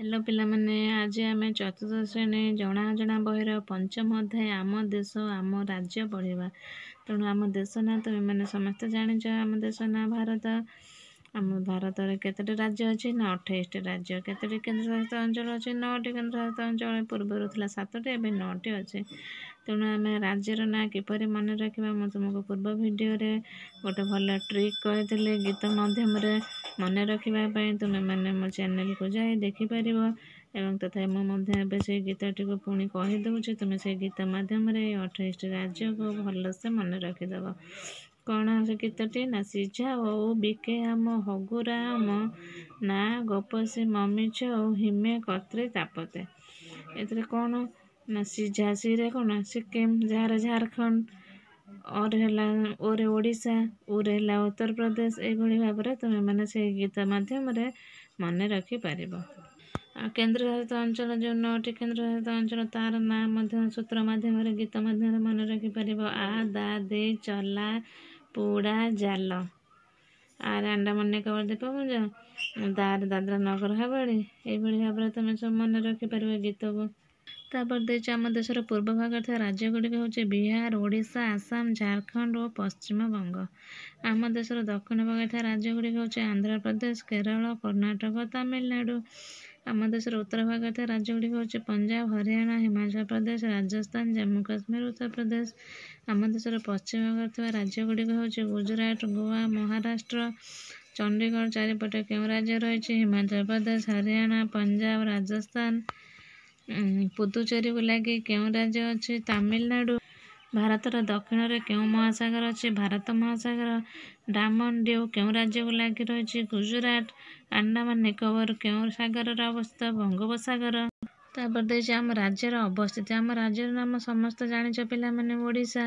hello ପିଲାମାନେ ଆଜି ଆମେ ଚତୁର୍ଥ ଶ୍ରେଣୀ ଜଣା ଜଣା ବହିର ପଞ୍ଚମ ଅଧ୍ୟାୟ ଆମ ଦେଶ ଆମ ରାଜ୍ୟ ପଢ଼ିବା ତେଣୁ ଆମ ଦେଶ ନାଁ ତୁମେମାନେ ସମସ୍ତେ ଜାଣିଛ ଆମ ଦେଶ ନାଁ ଭାରତ ଆମ ଭାରତରେ କେତୋଟି ରାଜ୍ୟ ଅଛି ନା ଅଠେଇଶଟି ରାଜ୍ୟ କେତୋଟି କେନ୍ଦ୍ରଶାସିତ ଅଞ୍ଚଳ ଅଛି ନଅଟି କେନ୍ଦ୍ରଶାସିତ ଅଞ୍ଚଳ ପୂର୍ବରୁ ଥିଲା ସାତଟି ଏବେ ନଅଟି ଅଛି तेणु आम राज्यर ना किपर मन रखा मुझे तुमको पूर्व भिडियो गोटे भल ट्रिक कही गीत मध्यम मन रखापी तुम्हें मो चेल को जाए देखिपर एवं तथा मुझे से गीतटी को पुणी कहीदे तुम्हें से गीत मध्यम अठाईटी राज्य को भलसे मन रखीद कौन से गीतटी ना सीझाओ बिके आम हगुराम ना गपसी ममी छिमे कत्रे तापते ए कौन ନାସି ଝାସିରେ କ'ଣ ସିକିମ ଯାହାର ଝାରଖଣ୍ଡ ଅର୍ ହେଲା ଓରେ ଓଡ଼ିଶା ଉରେ ହେଲା ଉତ୍ତରପ୍ରଦେଶ ଏଇଭଳି ଭାବରେ ତୁମେମାନେ ସେଇ ଗୀତ ମାଧ୍ୟମରେ ମନେ ରଖିପାରିବ ଆଉ କେନ୍ଦ୍ରଶାସିତ ଅଞ୍ଚଳ ଯେଉଁ ନଅଟି କେନ୍ଦ୍ରଶାସିତ ଅଞ୍ଚଳ ତାର ନାଁ ମଧ୍ୟ ସୂତ୍ର ମାଧ୍ୟମରେ ଗୀତ ମାଧ୍ୟମରେ ମନେ ରଖିପାରିବ ଆ ଦା ଦେ ଚଲା ପୁଡ଼ା ଜାଲ ଆରେ ଆଣ୍ଡାମାନ ନିକୋବର ଦ୍ୱୀପପୁଞ୍ଜ ଦାରେ ଦାଦ୍ରା ନଗର ହାବେଳି ଏଇଭଳି ଭାବରେ ତୁମେ ସବୁ ମନେ ରଖିପାରିବ ଗୀତକୁ ତାପରେ ଦେଇଛି ଆମ ଦେଶର ପୂର୍ବ ଭାଗରେ ଥିବା ରାଜ୍ୟ ଗୁଡ଼ିକ ହେଉଛି ବିହାର ଓଡ଼ିଶା ଆସାମ ଝାଡ଼ଖଣ୍ଡ ଓ ପଶ୍ଚିମବଙ୍ଗ ଆମ ଦେଶର ଦକ୍ଷିଣ ଭାଗରେ ଥିବା ରାଜ୍ୟ ଗୁଡ଼ିକ ହେଉଛି ଆନ୍ଧ୍ରପ୍ରଦେଶ କେରଳ କର୍ଣ୍ଣାଟକ ତାମିଲନାଡ଼ୁ ଆମ ଦେଶର ଉତ୍ତର ଭାଗରେ ଥିବା ରାଜ୍ୟ ଗୁଡ଼ିକ ହେଉଛି ପଞ୍ଜାବ ହରିୟାଣା ହିମାଚଳ ପ୍ରଦେଶ ରାଜସ୍ଥାନ ଜାମ୍ମୁ କାଶ୍ମୀର ଉତ୍ତରପ୍ରଦେଶ ଆମ ଦେଶର ପଶ୍ଚିମ ଭାଗରେ ଥିବା ରାଜ୍ୟ ଗୁଡ଼ିକ ହେଉଛି ଗୁଜୁରାଟ ଗୋଆ ମହାରାଷ୍ଟ୍ର ଚଣ୍ଡିଗଡ଼ ଚାରିପଟେ କେଉଁ ରାଜ୍ୟ ରହିଛି ହିମାଚଳ ପ୍ରଦେଶ ହରିୟାଣା ପଞ୍ଜାବ ରାଜସ୍ଥାନ ପୁଦୁଚେରୀକୁ ଲାଗି କେଉଁ ରାଜ୍ୟ ଅଛି ତାମିଲନାଡ଼ୁ ଭାରତର ଦକ୍ଷିଣରେ କେଉଁ ମହାସାଗର ଅଛି ଭାରତ ମହାସାଗର ଡାମନ ଡିଉ କେଉଁ ରାଜ୍ୟକୁ ଲାଗି ରହିଛି ଗୁଜୁରାଟ ଆଣ୍ଡାମାନ ନିକୋବର କେଉଁ ସାଗରର ଅବସ୍ଥିତ ବଙ୍ଗୋପସାଗର ତାପରେ ଦେଇଛି ଆମ ରାଜ୍ୟର ଅବସ୍ଥିତି ଆମ ରାଜ୍ୟର ନାମ ସମସ୍ତେ ଜାଣିଛ ପିଲାମାନେ ଓଡ଼ିଶା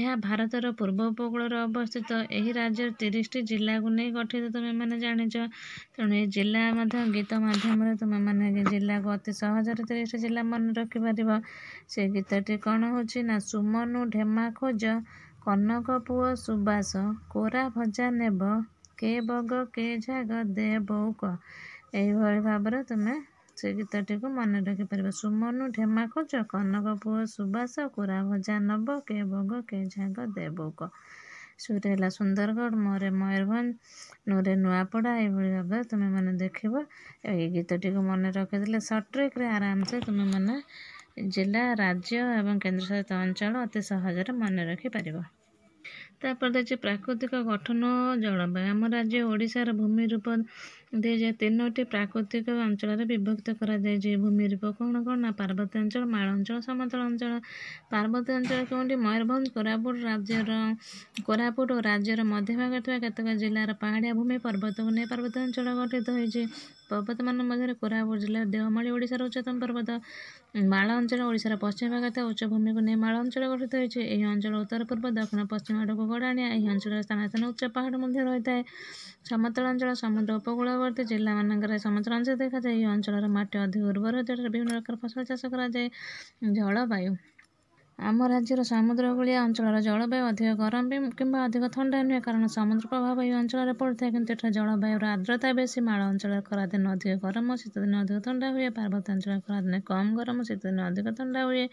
ଏହା ଭାରତର ପୂର୍ବ ଉପକୂଳରେ ଅବସ୍ଥିତ ଏହି ରାଜ୍ୟର ତିରିଶଟି ଜିଲ୍ଲାକୁ ନେଇ ଗଠିତ ତୁମେମାନେ ଜାଣିଛ ତେଣୁ ଏ ଜିଲ୍ଲା ମଧ୍ୟ ଗୀତ ମାଧ୍ୟମରେ ତୁମେମାନେ ଜିଲ୍ଲାକୁ ଅତି ସହଜରେ ତିରିଶଟି ଜିଲ୍ଲା ମନେ ରଖିପାରିବ ସେ ଗୀତଟି କ'ଣ ହେଉଛି ନା ସୁମନୁ ଢେମା ଖୋଜ କନକ ପୁଅ ସୁବାସ କୋରା ଭଜା ନେବ କେ ବଗ କେ ଝାଗ ଦେ ବଉକ ଏହିଭଳି ଭାବରେ ତୁମେ ସେ ଗୀତଟିକୁ ମନେ ରଖିପାରିବ ସୁମନୁ ଢେମା ଖୋଜ କନକ ପୁଅ ସୁବାସ କୁରା ଭଜା ନବ କେ ଭୋଗ କେ ଝାଗ ଦେବୁକ ସୁରେ ହେଲା ସୁନ୍ଦରଗଡ଼ ମୋରେ ମୟୂରଭଞ୍ଜ ନୁରେ ନୂଆପଡ଼ା ଏଭଳି ଭାବରେ ତୁମେମାନେ ଦେଖିବ ଏଇ ଗୀତଟିକୁ ମନେ ରଖିଦେଲେ ସର୍ଟ ଟ୍ରେକ୍ରେ ଆରାମସେ ତୁମେମାନେ ଜିଲ୍ଲା ରାଜ୍ୟ ଏବଂ କେନ୍ଦ୍ରଶାସିତ ଅଞ୍ଚଳ ଅତି ସହଜରେ ମନେ ରଖିପାରିବ ତାପରେ ଅଛି ପ୍ରାକୃତିକ ଗଠନ ଜଳବାୟୁ ଆମ ରାଜ୍ୟ ଓଡ଼ିଶାର ଭୂମି ରୂପ ଦିଆଯାଏ ତିନୋଟି ପ୍ରାକୃତିକ ଅଞ୍ଚଳରେ ବିଭକ୍ତ କରାଯାଇଛି ଭୂମି ରୂପ କ'ଣ କ'ଣ ନା ପାର୍ବତ୍ୟାଞ୍ଚଳ ଅଞ୍ଚଳ ସମତଳ ଅଞ୍ଚଳ ପାର୍ବତ୍ୟାଞ୍ଚଳ କେଉଁଠି ମୟୂରଭଞ୍ଜ କୋରାପୁଟ ରାଜ୍ୟର କୋରାପୁଟ ଓ ରାଜ୍ୟର ମଧ୍ୟଭାଗରେ ଥିବା କେତେକ ଜିଲ୍ଲାର ପାହାଡ଼ିଆ ଭୂମି ପର୍ବତକୁ ନେଇ ପାର୍ବତ୍ୟାଞ୍ଚଳ ଗଠିତ ହୋଇଛି ପର୍ବତମାନ ମଧ୍ୟରେ କୋରାପୁଟ ଜିଲ୍ଲାର ଦେଓମାଳି ଓଡ଼ିଶାର ଉଚ୍ଚତମ ପର୍ବତ ମାଳ ଅଞ୍ଚଳ ଓଡ଼ିଶାର ପଶ୍ଚିମ ଭାଗତ ଉଚ୍ଚଭୂମିକୁ ନେଇ ମାଳ ଅଞ୍ଚଳ ଗଠିତ ହୋଇଛି ଏହି ଅଞ୍ଚଳ ଉତ୍ତର ପୂର୍ବ ଦକ୍ଷିଣ ପଶ୍ଚିମ ଆଡ଼କୁ ଗଡ଼ାଣିଆ ଏହି ଅଞ୍ଚଳର ସ୍ଥାନ ସ୍ଥାନ ଉଚ୍ଚ ପାହାଡ଼ ମଧ୍ୟ ରହିଥାଏ ସମତଳ ଅଞ୍ଚଳ ସମୁଦ୍ର ଉପକୂଳବର୍ତ୍ତୀ ଜିଲ୍ଲାମାନଙ୍କରେ ସମତଳ ଅଞ୍ଚଳ ଦେଖାଯାଏ ଏହି ଅଞ୍ଚଳର ମାଟି ଅଧିକ ଉର୍ବର ହୋଇଥିବାରୁ ବିଭିନ୍ନ ପ୍ରକାର ଫସଲ ଚାଷ କରାଯାଏ ଜଳବାୟୁ ଆମ ରାଜ୍ୟର ସମୁଦ୍ର ଉପକୂଳିଆ ଅଞ୍ଚଳର ଜଳବାୟୁ ଅଧିକ ଗରମ ବି କିମ୍ବା ଅଧିକ ଥଣ୍ଡା ନୁହେଁ କାରଣ ସମୁଦ୍ର ପ୍ରଭାବ ଏହି ଅଞ୍ଚଳରେ ପଡ଼ିଥାଏ କିନ୍ତୁ ଏଠାରେ ଜଳବାୟୁର ଆର୍ଦ୍ରତା ବେଶୀ ମାଳ ଅଞ୍ଚଳରେ ଖରାଦିନ ଅଧିକ ଗରମ ଶୀତଦିନ ଅଧିକ ଥଣ୍ଡା ହୁଏ ପାର୍ବତ୍ୟାଞ୍ଚଳରେ ଖରାଦିନେ କମ୍ ଗରମ ଶୀତଦିନ ଅଧିକ ଥଣ୍ଡା ହୁଏ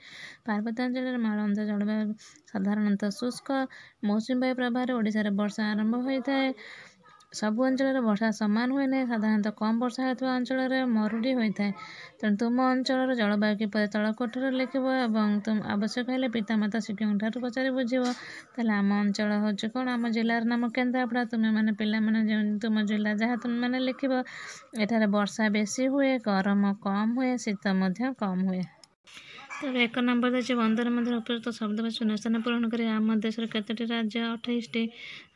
ପାର୍ବତ୍ୟାଞ୍ଚଳରେ ମାଳ ଅଞ୍ଚଳ ଜଳବାୟୁ ସାଧାରଣତଃ ଶୁଷ୍କ ମୌସୁମୀ ବାୟୁ ପ୍ରଭାବରେ ଓଡ଼ିଶାରେ ବର୍ଷା ଆରମ୍ଭ ହୋଇଥାଏ ସବୁ ଅଞ୍ଚଳରେ ବର୍ଷା ସମାନ ହୁଏ ନାହିଁ ସାଧାରଣତଃ କମ୍ ବର୍ଷା ହେଉଥିବା ଅଞ୍ଚଳରେ ମରୁଡ଼ି ହୋଇଥାଏ ତେଣୁ ତୁମ ଅଞ୍ଚଳର ଜଳବାୟୁ କିପରି ତଳକୋଠର ଲେଖିବ ଏବଂ ତୁମ ଆବଶ୍ୟକ ହେଲେ ପିତାମାତା ଶିକ୍ଷକଙ୍କଠାରୁ ପଚାରି ବୁଝିବ ତାହେଲେ ଆମ ଅଞ୍ଚଳ ହେଉଛି କ'ଣ ଆମ ଜିଲ୍ଲାର ନାମ କେନ୍ଦ୍ରାପଡ଼ା ତୁମେମାନେ ପିଲାମାନେ ଯେଉଁ ତୁମ ଜିଲ୍ଲା ଯାହା ତୁମେମାନେ ଲେଖିବ ଏଠାରେ ବର୍ଷା ବେଶୀ ହୁଏ ଗରମ କମ୍ ହୁଏ ଶୀତ ମଧ୍ୟ କମ୍ ହୁଏ তবে এক নম্বর দেশে বন্ধনের মধ্যে উপযুক্ত শব্দ বা শূন্যস্থান পূরণ করে আমার দেশের কতটি রাজ্য অঠাইশটি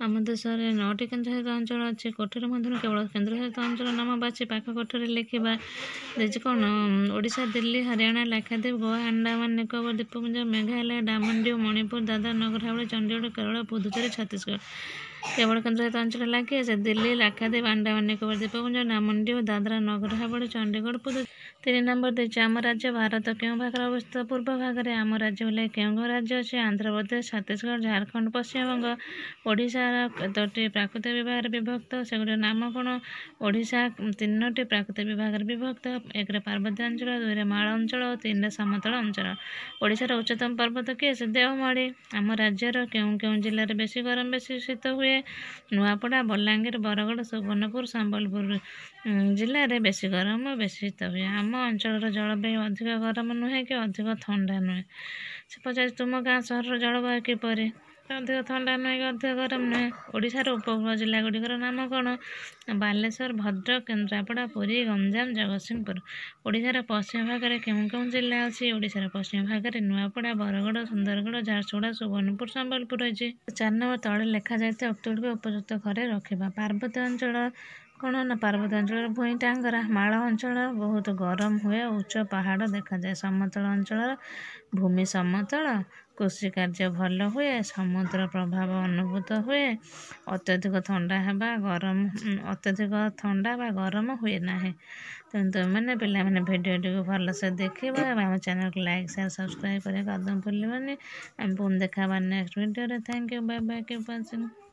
আমার দেশের নটি কেন্দ্রশাসিত অঞ্চল আছে কোটির মধ্যে কেবল কেন্দ্রশাসিত অঞ্চল নাম বাছি পাখ কোঠরে লেখিবা দেখছি কোণ ওড়িশা দিল্লি হরিয়ানা লাক্ষাদ্বীপ গোয়া আন্দামান নিকোবর দ্বীপপুঞ্জ মেঘালয় ডামন ডিউ মণিপুর দাদা নগর হাওড়া চণ্ডীগড় কেরল পুদুচেরি ছত্তিশগড় କେବଳକେନ୍ଦ୍ର ଅଞ୍ଚଳ ଲାଗି ସେ ଦିଲ୍ଲୀ ଲାକ୍ଷାଦ୍ୱୀପ ଆଣ୍ଡାମାନ ନିକୋବର ଦ୍ୱୀପପୁଞ୍ଜ ନାମଣ୍ଡି ଓ ଦାଦ୍ରା ନଗର ହାବଡ଼ ଚଣ୍ଡିଗଡ଼ ପୁଦୁ ତିନି ନମ୍ବର ଦେଇଛି ଆମ ରାଜ୍ୟ ଭାରତ କେଉଁ ଭାଗରେ ଅବସ୍ଥିତ ପୂର୍ବ ଭାଗରେ ଆମ ରାଜ୍ୟ ବୋଲେ କେଉଁ କେଉଁ ରାଜ୍ୟ ଅଛି ଆନ୍ଧ୍ରପ୍ରଦେଶ ଛତିଶଗଡ଼ ଝାଡ଼ଖଣ୍ଡ ପଶ୍ଚିମବଙ୍ଗ ଓଡ଼ିଶାର କେତୋଟି ପ୍ରାକୃତିକ ବିଭାଗରେ ବିଭକ୍ତ ସେଗୁଡ଼ିକ ନାମ କ'ଣ ଓଡ଼ିଶା ତିନୋଟି ପ୍ରାକୃତିକ ବିଭାଗରେ ବିଭକ୍ତ ଏକରେ ପାର୍ବତ୍ୟ ଅଞ୍ଚଳ ଦୁଇରେ ମାଳ ଅଞ୍ଚଳ ଓ ତିନିରେ ସମତଳ ଅଞ୍ଚଳ ଓଡ଼ିଶାର ଉଚ୍ଚତମ ପର୍ବତ କିଏ ସେ ଦେଓମାଳି ଆମ ରାଜ୍ୟର କେଉଁ କେଉଁ ଜିଲ୍ଲାରେ ବେଶୀ ଗରମ ବେଶୀ ଶୀତ ହୁଏ ନୂଆପଡ଼ା ବଲାଙ୍ଗୀର ବରଗଡ଼ ସୁବର୍ଣ୍ଣପୁର ସମ୍ବଲପୁର ଜିଲ୍ଲାରେ ବେଶୀ ଗରମ ବେଶୀ ଶୀତ ହୁଏ ଆମ ଅଞ୍ଚଳର ଜଳବାୟୁ ଅଧିକ ଗରମ ନୁହେଁ କି ଅଧିକ ଥଣ୍ଡା ନୁହେଁ ସେ ପଚାରୁଛି ତୁମ ଗାଁ ସହରର ଜଳବାୟୁ କିପରି ଅଧିକ ଥଣ୍ଡା ନୁହେଁ କି ଅଧିକ ଗରମ ନୁହେଁ ଓଡ଼ିଶାର ଉପକୂଳ ଜିଲ୍ଲା ଗୁଡ଼ିକର ନାମ କ'ଣ ବାଲେଶ୍ୱର ଭଦ୍ରକ କେନ୍ଦ୍ରାପଡ଼ା ପୁରୀ ଗଞ୍ଜାମ ଜଗତସିଂହପୁର ଓଡ଼ିଶାର ପଶ୍ଚିମ ଭାଗରେ କେଉଁ କେଉଁ ଜିଲ୍ଲା ଅଛି ଓଡ଼ିଶାର ପଶ୍ଚିମ ଭାଗରେ ନୂଆପଡ଼ା ବରଗଡ଼ ସୁନ୍ଦରଗଡ଼ ଝାରସୁଗୁଡ଼ା ସୁବର୍ଣ୍ଣପୁର ସମ୍ବଲପୁର ରହିଛି ଚାରି ନମ୍ବର ତଳେ ଲେଖାଯାଇଥିବା ଉକ୍ତଗୁଡ଼ିକ ଉପଯୁକ୍ତ ଘରେ ରଖିବା ପାର୍ବତ୍ୟାଞ୍ଚଳ କ'ଣ ନା ପାର୍ବତ୍ୟ ଅଞ୍ଚଳରେ ଭୂଇଁ ଟାଙ୍ଗରା ମାଳ ଅଞ୍ଚଳରେ ବହୁତ ଗରମ ହୁଏ ଉଚ୍ଚ ପାହାଡ଼ ଦେଖାଯାଏ ସମତଳ ଅଞ୍ଚଳର ଭୂମି ସମତଳ କୃଷି କାର୍ଯ୍ୟ ଭଲ ହୁଏ ସମୁଦ୍ର ପ୍ରଭାବ ଅନୁଭୂତ ହୁଏ ଅତ୍ୟଧିକ ଥଣ୍ଡା ହେବା ଗରମ ଅତ୍ୟଧିକ ଥଣ୍ଡା ବା ଗରମ ହୁଏ ନାହିଁ ତେଣୁ ତୁମେମାନେ ପିଲାମାନେ ଭିଡ଼ିଓଟିକୁ ଭଲସେ ଦେଖିବ ଏବଂ ଆମ ଚ୍ୟାନେଲ୍କୁ ଲାଇକ୍ ସେୟାର୍ ସବସ୍କ୍ରାଇବ୍ କରିବା କଦମ ଭୁଲିବନି ଆମେ ପୁଣି ଦେଖାହେବା ହେବା ନେକ୍ସଟ୍ ଭିଡ଼ିଓରେ thank you bye bye keep watching